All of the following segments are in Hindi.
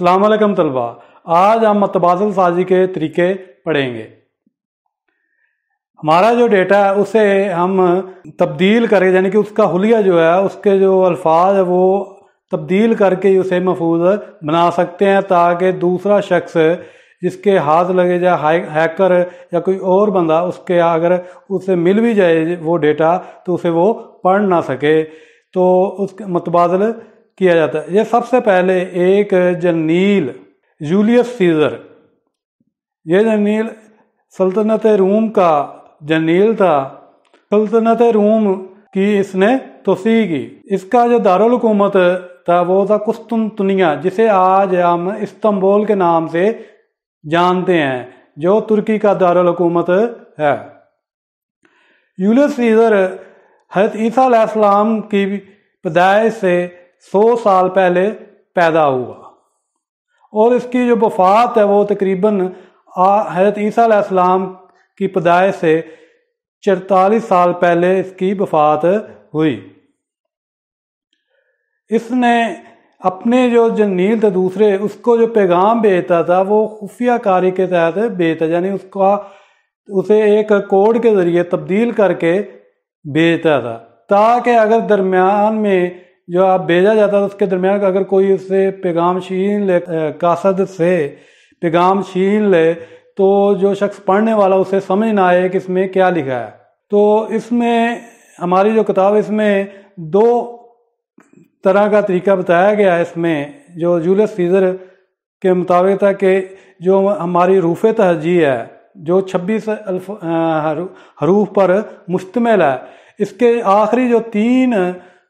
अल्लाम तलबा आज हम मतबाजल साजी के तरीके पढ़ेंगे हमारा जो डेटा है उसे हम तब्दील करके यानी कि उसका हलिया जो है उसके जो अल्फाज है वो तब्दील करके उसे महफूज बना सकते हैं ताकि दूसरा शख्स जिसके हाथ लगे या हैकर या कोई और बंदा उसके अगर उसे मिल भी जाए वो डेटा तो उसे वो पढ़ ना सके तो उस मतबादल किया जाता है ये सबसे पहले एक जनील जूलियस सीजर ये जनील सल्तनत रूम का जनील था सल्तनत रूम की इसने तोसी की इसका जो दारकूमत था वो था कुस्तुनतुनिया जिसे आज हम इस्तंबोल के नाम से जानते हैं जो तुर्की का दारकूमत है यूलियस सीजर हजरत ईसा की पैदाइश से सौ साल पहले पैदा हुआ और इसकी जो वफात है वो तकरीबन हजरत ईसा की पदाइश से चरतालीस साल पहले इसकी वफात हुई इसने अपने जो जनील थे दूसरे उसको जो पैगाम भेजता था वो खुफिया कारी के तहत भेजता यानी उसका उसे एक कोड के ज़रिए तब्दील करके भेजता था ताकि अगर दरमियान में जो आप भेजा जाता था उसके दरमियान अगर कोई उससे पैगाम छीन ले कासद से पैगाम छीन ले तो जो शख्स पढ़ने वाला उसे समझ ना आए कि इसमें क्या लिखा है तो इसमें हमारी जो किताब इसमें दो तरह का तरीका बताया गया है इसमें जो जूलियस सीज़र के मुताबिक था कि जो हमारी रूफ़ तहजी है जो छब्बीस हरूफ पर मुश्तमिल है इसके आखिरी जो तीन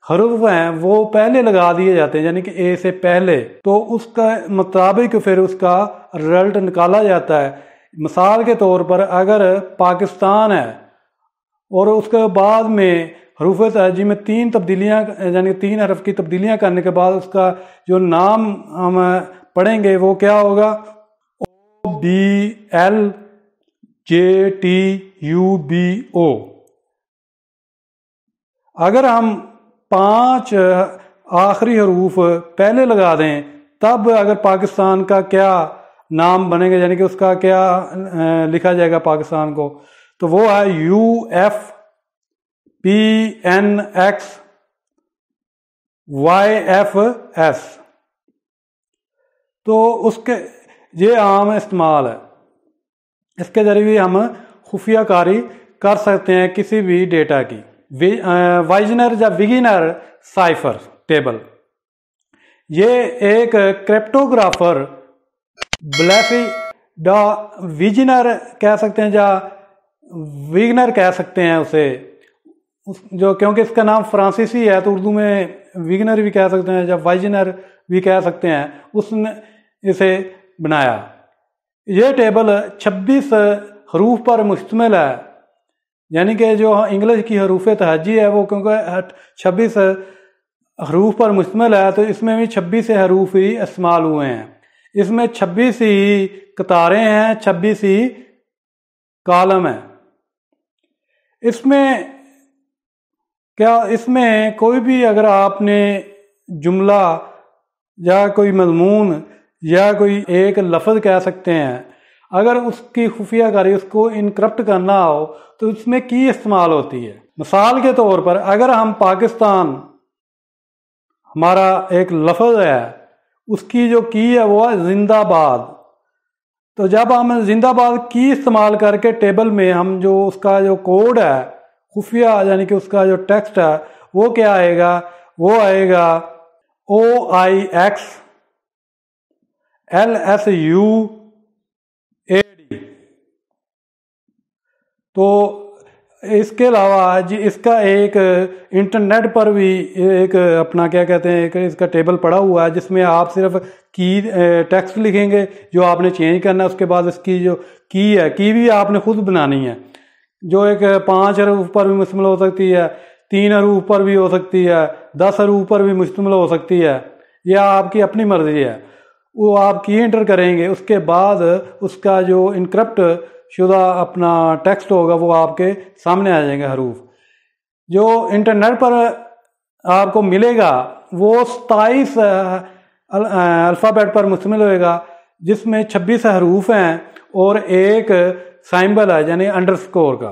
हरूफ हैं वो पहले लगा दिए जाते हैं यानी कि ए से पहले तो उसका मुताबिक फिर उसका रिजल्ट निकाला जाता है मिसाल के तौर पर अगर पाकिस्तान है और उसके बाद में हरूफ तहजी में तीन तब्दीलियाँ यानी तीन हरफ की तब्दीलियाँ करने के बाद उसका जो नाम हम पढ़ेंगे वो क्या होगा O B L J T U B O अगर हम पांच आखिरी हरूफ पहले लगा दें तब अगर पाकिस्तान का क्या नाम बनेगा यानी कि उसका क्या लिखा जाएगा पाकिस्तान को तो वो है U F P N X Y F S तो उसके ये आम इस्तेमाल है इसके ज़रिए हम खुफिया कारी कर सकते हैं किसी भी डेटा की वाइजनर या विगिनर साइफर टेबल ये एक क्रिप्टोग्राफर ब्लैफी द विजनर कह सकते हैं या विगनर कह सकते हैं उसे उस जो क्योंकि इसका नाम फ्रांसीसी है तो उर्दू में विगनर भी कह सकते हैं या वाइजनर भी कह सकते हैं उसने इसे बनाया ये टेबल 26 हरूफ पर मुश्तमिल है यानी कि जो इंग्लिश की हरूफ तहजी है वो क्योंकि छब्बीस हरूफ पर मुश्तमल है तो इसमें भी छब्बीस हरूफ ही इस्तेमाल हुए हैं इसमें छब्बीस ही कतारें हैं छब्बीस ही कॉलम है इसमें क्या इसमें कोई भी अगर आपने जुमला या कोई मजमून या कोई एक लफ्ज़ कह सकते हैं अगर उसकी खुफिया खुफियाकारी उसको इनक्रप्ट करना हो तो इसमें की इस्तेमाल होती है मिसाल के तौर पर अगर हम पाकिस्तान हमारा एक लफज है उसकी जो की है वो है जिंदाबाद तो जब हम जिंदाबाद की इस्तेमाल करके टेबल में हम जो उसका जो कोड है खुफिया यानी कि उसका जो टेक्स्ट है वो क्या आएगा वो आएगा O I X L S U तो इसके अलावा जी इसका एक इंटरनेट पर भी एक अपना क्या कहते हैं एक इसका टेबल पड़ा हुआ है जिसमें आप सिर्फ की टेक्स्ट लिखेंगे जो आपने चेंज करना है उसके बाद इसकी जो की है की भी आपने खुद बनानी है जो एक पाँच अरूप पर भी मुश्तमल हो सकती है तीन अरूप पर भी हो सकती है दस अरूप पर भी मुश्तमल हो सकती है यह आपकी अपनी मर्ज़ी है वो आप की एंटर करेंगे उसके बाद उसका जो इनक्रप्ट शुदा अपना टेक्स्ट होगा वो आपके सामने आ जाएंगे हरूफ जो इंटरनेट पर आपको मिलेगा वो सताईस अल्फ़ाबेट पर मुश्तमिल होएगा जिसमें छब्बीस हरूफ हैं और एक साइम्बल है यानी अंडरस्कोर का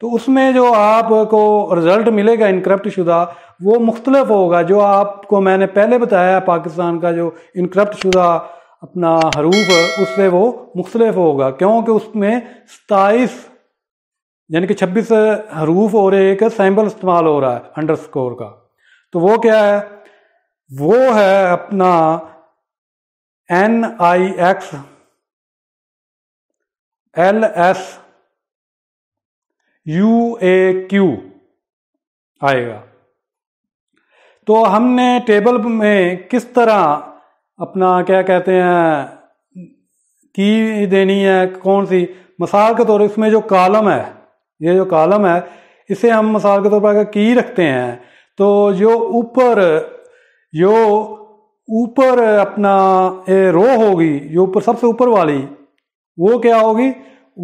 तो उसमें जो आपको रिज़ल्ट मिलेगा इनक्रप्ट शुदा वो मुख्तलफ होगा जो आपको मैंने पहले बताया पाकिस्तान का जो इनक्रप्ट शुदा अपना हरूफ है उससे वो मुख्तलिफ होगा क्योंकि उसमें सताइस यानी कि छब्बीस हरूफ और एक सैम्बल इस्तेमाल हो रहा है अंडर स्कोर का तो वो क्या है वो है अपना N I X L S U A Q आएगा तो हमने टेबल में किस तरह अपना क्या कहते हैं की देनी है कौन सी मिसाल के तौर इसमें जो कॉलम है ये जो कॉलम है इसे हम मिसाल के तौर पर अगर की रखते हैं तो जो ऊपर जो ऊपर अपना ये रो होगी जो ऊपर सबसे ऊपर वाली वो क्या होगी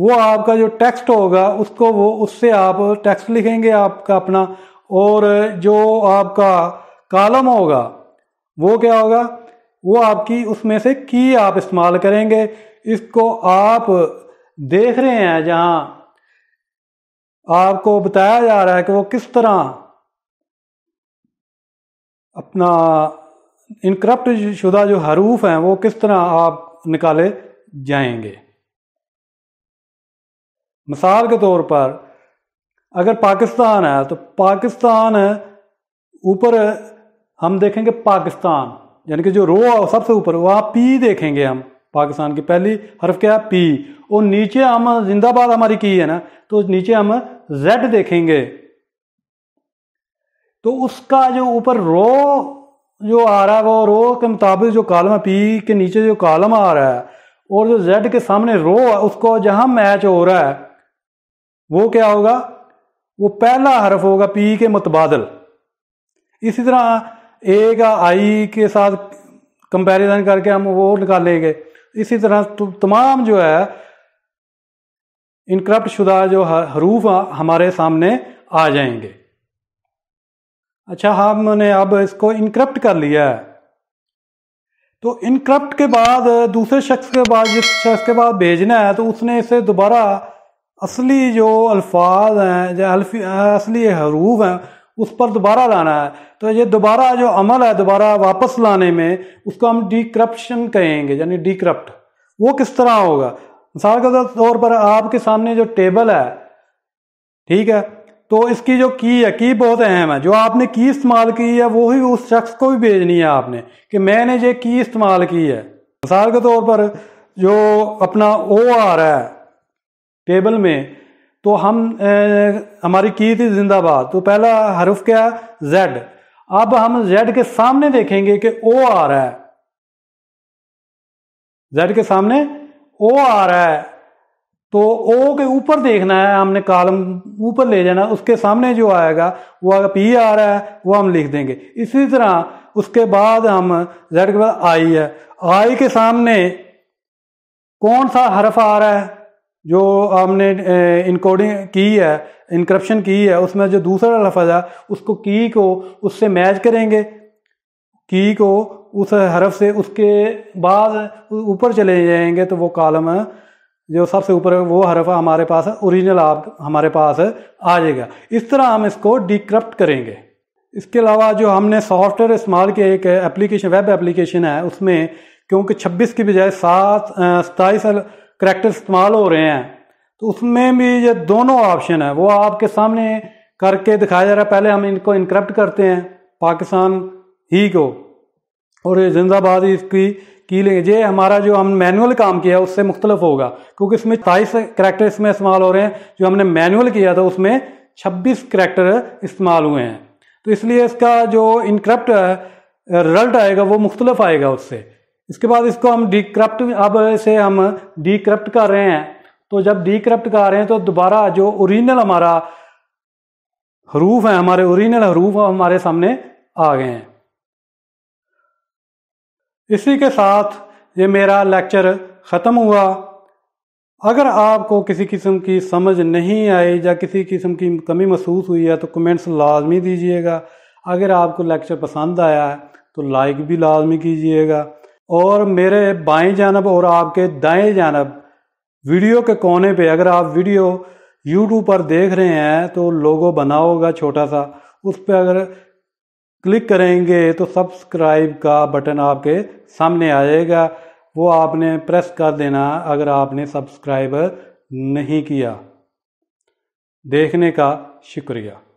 वो आपका जो टेक्स्ट होगा उसको वो उससे आप टेक्स्ट लिखेंगे आपका अपना और जो आपका कॉलम होगा वो क्या होगा वो आपकी उसमें से की आप इस्तेमाल करेंगे इसको आप देख रहे हैं जहाँ आपको बताया जा रहा है कि वो किस तरह अपना इनक्रप्ट शुदा जो हरूफ हैं वो किस तरह आप निकाले जाएंगे मिसाल के तौर पर अगर पाकिस्तान है तो पाकिस्तान ऊपर हम देखेंगे पाकिस्तान यानी कि जो रो सबसे ऊपर वो आप पी देखेंगे हम पाकिस्तान की पहली हर्फ क्या है पी और नीचे हम जिंदाबाद हमारी की है ना तो नीचे हम जेड देखेंगे तो उसका जो ऊपर रो जो आ रहा है वो रो के मुताबिक जो कालम है पी के नीचे जो कालम आ रहा है और जो जेड के सामने रो है उसको जहां मैच हो रहा है वो क्या होगा वो पहला हरफ होगा पी के मुतबादल इसी तरह ए का आई के साथ कंपैरिजन करके हम वो निकालेंगे इसी तरह तमाम जो है इनक्रप्ट शुदा जो हरूफ हमारे सामने आ जाएंगे अच्छा हमने अब इसको इनक्रप्ट कर लिया है तो इनक्रप्ट के बाद दूसरे शख्स के बाद जिस शख्स के बाद भेजना है तो उसने इसे दोबारा असली जो अल्फाज हैं या असली हरूफ हैं उस पर दोबारा लाना है तो ये दोबारा जो अमल है दोबारा वापस लाने में उसको हम डी कहेंगे यानी डिक्रप्ट वो किस तरह होगा मिसाल के तौर पर आपके सामने जो टेबल है ठीक है तो इसकी जो की है की बहुत अहम है जो आपने की इस्तेमाल की है वो ही उस शख्स को भी भेजनी है आपने कि मैंने ये की इस्तेमाल की है मिसाल के तौर पर जो अपना ओ आ रहा है टेबल में तो हम हमारी की थी जिंदाबाद तो पहला हरफ क्या है जेड अब हम जेड के सामने देखेंगे कि ओ आ रहा है जेड के सामने ओ आ रहा है तो ओ के ऊपर देखना है हमने कालम ऊपर ले जाना उसके सामने जो आएगा वो अगर पी आ रहा है वो हम लिख देंगे इसी तरह उसके बाद हम जेड के बाद आई है आई के सामने कौन सा हरफ आ रहा है जो हमने इनकोडिंग की है इनक्रप्शन की है उसमें जो दूसरा लफज है उसको की को उससे मैच करेंगे की को उस हरफ से उसके बाद ऊपर चले जाएंगे तो वो कॉलम जो सबसे ऊपर वो हरफ हमारे पास ओरिजिनल आप हमारे पास आ जाएगा इस तरह हम इसको डिक्रप्ट करेंगे इसके अलावा जो हमने सॉफ्टवेयर इस्तेमाल किया एक एप्लीकेशन वेब एप्लीकेशन है उसमें क्योंकि 26 की बजाय सात सताईस करेक्टर इस्तेमाल हो रहे हैं तो उसमें भी ये दोनों ऑप्शन है वो आपके सामने करके दिखाया जा रहा है पहले हम इनको इनक्रप्ट करते हैं पाकिस्तान ही को और ये जिंदाबाद इसकी की लेंगे ये हमारा जो हम मैनुअल काम किया उससे मुख्तलफ होगा क्योंकि इसमें सताईस करेक्टर इसमें इस्तेमाल हो रहे हैं जो हमने मैनुअल किया था उसमें छब्बीस करेक्टर इस्तेमाल हुए हैं तो इसलिए इसका जो इनक्रप्ट रिजल्ट आएगा वो मुख्तलफ आएगा उससे इसके बाद इसको हम डिक्रप्ट अब इसे हम डिक्रप्ट कर रहे हैं तो जब डिक्रप्ट कर रहे हैं तो दोबारा जो ओरिजिनल हमारा हरूफ है हमारे ओरिजिनल हरूफ हमारे सामने आ गए हैं इसी के साथ ये मेरा लेक्चर ख़त्म हुआ अगर आपको किसी किस्म की समझ नहीं आई या किसी किस्म की कमी महसूस हुई है तो कमेंट्स लाजमी दीजिएगा अगर आपको लेक्चर पसंद आया है तो लाइक भी लाजमी कीजिएगा और मेरे बाएं जानब और आपके दाएं जानब वीडियो के कोने पे अगर आप वीडियो यूट्यूब पर देख रहे हैं तो लोगो बना होगा छोटा सा उस पर अगर क्लिक करेंगे तो सब्सक्राइब का बटन आपके सामने आ जाएगा वो आपने प्रेस कर देना अगर आपने सब्सक्राइब नहीं किया देखने का शुक्रिया